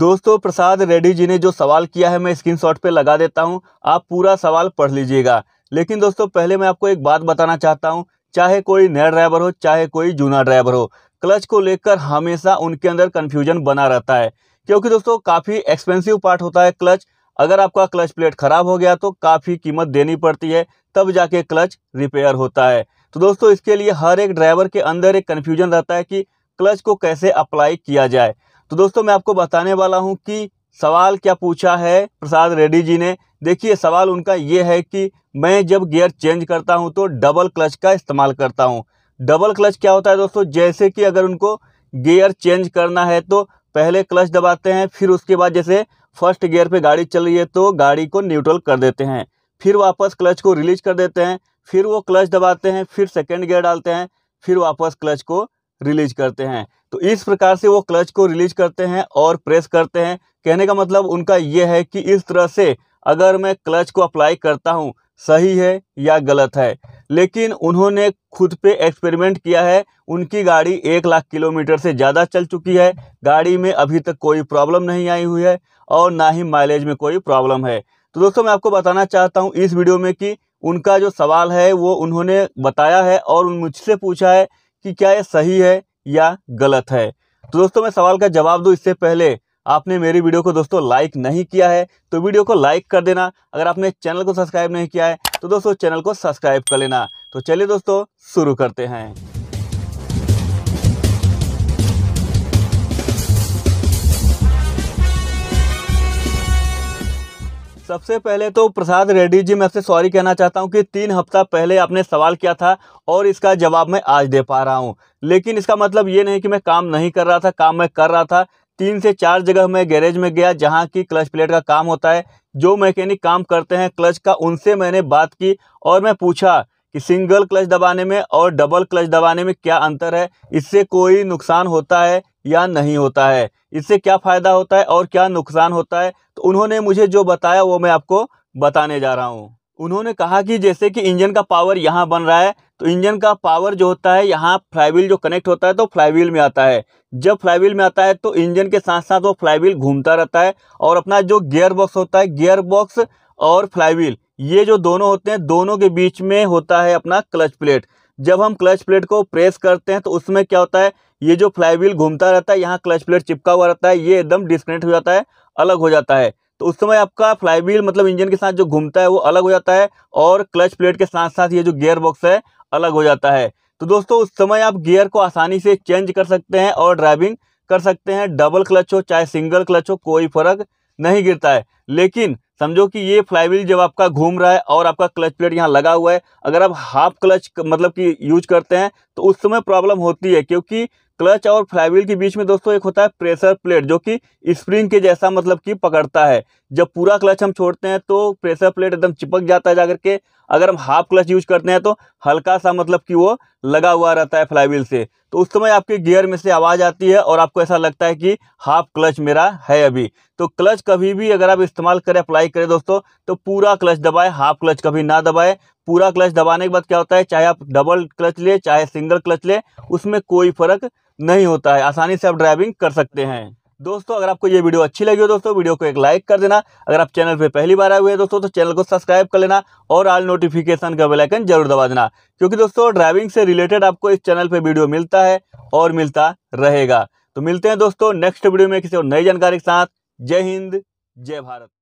दोस्तों प्रसाद रेड्डी जी ने जो सवाल किया है मैं स्क्रीनशॉट पे लगा देता हूँ आप पूरा सवाल पढ़ लीजिएगा लेकिन दोस्तों पहले मैं आपको एक बात बताना चाहता हूँ चाहे कोई नया ड्राइवर हो चाहे कोई जूना ड्राइवर हो क्लच को लेकर हमेशा उनके अंदर कन्फ्यूजन बना रहता है क्योंकि दोस्तों काफ़ी एक्सपेंसिव पार्ट होता है क्लच अगर आपका क्लच प्लेट ख़राब हो गया तो काफ़ी कीमत देनी पड़ती है तब जाके क्लच रिपेयर होता है तो दोस्तों इसके लिए हर एक ड्राइवर के अंदर एक कन्फ्यूजन रहता है कि क्लच को कैसे अप्लाई किया जाए तो दोस्तों मैं आपको बताने वाला हूँ कि सवाल क्या पूछा है प्रसाद रेड्डी जी ने देखिए सवाल उनका ये है कि मैं जब गियर चेंज करता हूँ तो डबल क्लच का इस्तेमाल करता हूँ डबल क्लच क्या होता है दोस्तों जैसे कि अगर उनको गियर चेंज करना है तो पहले क्लच दबाते हैं फिर उसके बाद जैसे फर्स्ट गियर पे गाड़ी चल रही है तो गाड़ी को न्यूट्रल कर देते हैं फिर वापस क्लच को रिलीज कर देते हैं फिर वो क्लच दबाते हैं फिर सेकेंड गियर डालते हैं फिर वापस क्लच को रिलीज करते हैं तो इस प्रकार से वो क्लच को रिलीज करते हैं और प्रेस करते हैं कहने का मतलब उनका ये है कि इस तरह से अगर मैं क्लच को अप्लाई करता हूँ सही है या गलत है लेकिन उन्होंने खुद पे एक्सपेरिमेंट किया है उनकी गाड़ी एक लाख किलोमीटर से ज़्यादा चल चुकी है गाड़ी में अभी तक कोई प्रॉब्लम नहीं आई हुई है और ना ही माइलेज में कोई प्रॉब्लम है तो दोस्तों मैं आपको बताना चाहता हूँ इस वीडियो में कि उनका जो सवाल है वो उन्होंने बताया है और मुझसे पूछा है कि क्या ये सही है या गलत है तो दोस्तों मैं सवाल का जवाब दूँ इससे पहले आपने मेरी वीडियो को दोस्तों लाइक नहीं किया है तो वीडियो को लाइक कर देना अगर आपने चैनल को सब्सक्राइब नहीं किया है तो दोस्तों चैनल को सब्सक्राइब कर लेना तो चलिए दोस्तों शुरू करते हैं सबसे पहले तो प्रसाद रेड्डी जी मैं आपसे सॉरी कहना चाहता हूँ कि तीन हफ्ता पहले आपने सवाल किया था और इसका जवाब मैं आज दे पा रहा हूँ लेकिन इसका मतलब ये नहीं कि मैं काम नहीं कर रहा था काम मैं कर रहा था तीन से चार जगह मैं गैरेज में गया जहाँ की क्लच प्लेट का काम होता है जो मैकेनिक काम करते हैं क्लच का उनसे मैंने बात की और मैं पूछा कि सिंगल क्लच दबाने में और डबल क्लच दबाने में क्या अंतर है इससे कोई नुकसान होता है या नहीं होता है इससे क्या फ़ायदा होता है और क्या नुकसान होता है तो उन्होंने मुझे जो बताया वो मैं आपको बताने जा रहा हूँ उन्होंने कहा कि जैसे कि इंजन का पावर यहाँ बन रहा है तो इंजन का पावर जो होता है यहाँ फ्लाईवील जो कनेक्ट होता है तो फ्लाईवील में आता है जब फ्लाईवील में आता है तो इंजन के साथ साथ वो फ्लाईवील घूमता रहता है और अपना जो गियर बॉक्स होता है गियर बॉक्स और फ्लाईवील ये जो दोनों होते हैं दोनों के बीच में होता है अपना क्लच प्लेट जब हम क्लच प्लेट को प्रेस करते हैं तो उसमें क्या होता है ये जो फ्लाईव्हील घूमता रहता है यहाँ क्लच प्लेट चिपका हुआ रहता है ये एकदम डिस्कनेक्ट हो जाता है अलग हो जाता है तो उस समय आपका फ्लाईव्हील मतलब इंजन के साथ जो घूमता है वो अलग हो जाता है और क्लच प्लेट के साथ साथ ये जो गियर बॉक्स है अलग हो जाता है तो दोस्तों उस समय आप गियर को आसानी से चेंज कर सकते हैं और ड्राइविंग कर सकते हैं डबल क्लच हो चाहे सिंगल क्लच हो कोई फर्क नहीं गिरता है लेकिन समझो कि ये फ्लाईव्हील जब आपका घूम रहा है और आपका क्लच प्लेट यहाँ लगा हुआ है अगर आप हाफ क्लच मतलब कि यूज करते हैं तो उस समय प्रॉब्लम होती है क्योंकि क्लच और फ्लाईव्हील के बीच में दोस्तों एक होता है प्रेशर प्लेट जो कि स्प्रिंग के जैसा मतलब कि पकड़ता है जब पूरा क्लच हम छोड़ते हैं तो प्रेशर प्लेट एकदम चिपक जाता है जाकर के अगर हम हाफ क्लच यूज करते हैं तो हल्का सा मतलब कि वो लगा हुआ रहता है फ्लाईव्हील से तो उस समय आपके गियर में से आवाज़ आती है और आपको ऐसा लगता है कि हाफ क्लच मेरा है अभी तो क्लच कभी भी अगर आप इस्तेमाल करें अप्लाई करें दोस्तों तो पूरा क्लच दबाएं हाफ क्लच कभी ना दबाएं पूरा क्लच दबाने के बाद क्या होता है चाहे आप डबल क्लच ले चाहे सिंगल क्लच ले उसमें कोई फ़र्क नहीं होता है आसानी से आप ड्राइविंग कर सकते हैं दोस्तों अगर आपको ये वीडियो अच्छी लगी हो दोस्तों वीडियो को एक लाइक कर देना अगर आप चैनल पर पहली बार आए हुए हैं दोस्तों तो चैनल को सब्सक्राइब कर लेना और आल नोटिफिकेशन का बेलाइकन जरूर दबा देना क्योंकि दोस्तों ड्राइविंग से रिलेटेड आपको इस चैनल पर वीडियो मिलता है और मिलता रहेगा तो मिलते हैं दोस्तों नेक्स्ट वीडियो में किसी और नई जानकारी के साथ जय हिंद जय भारत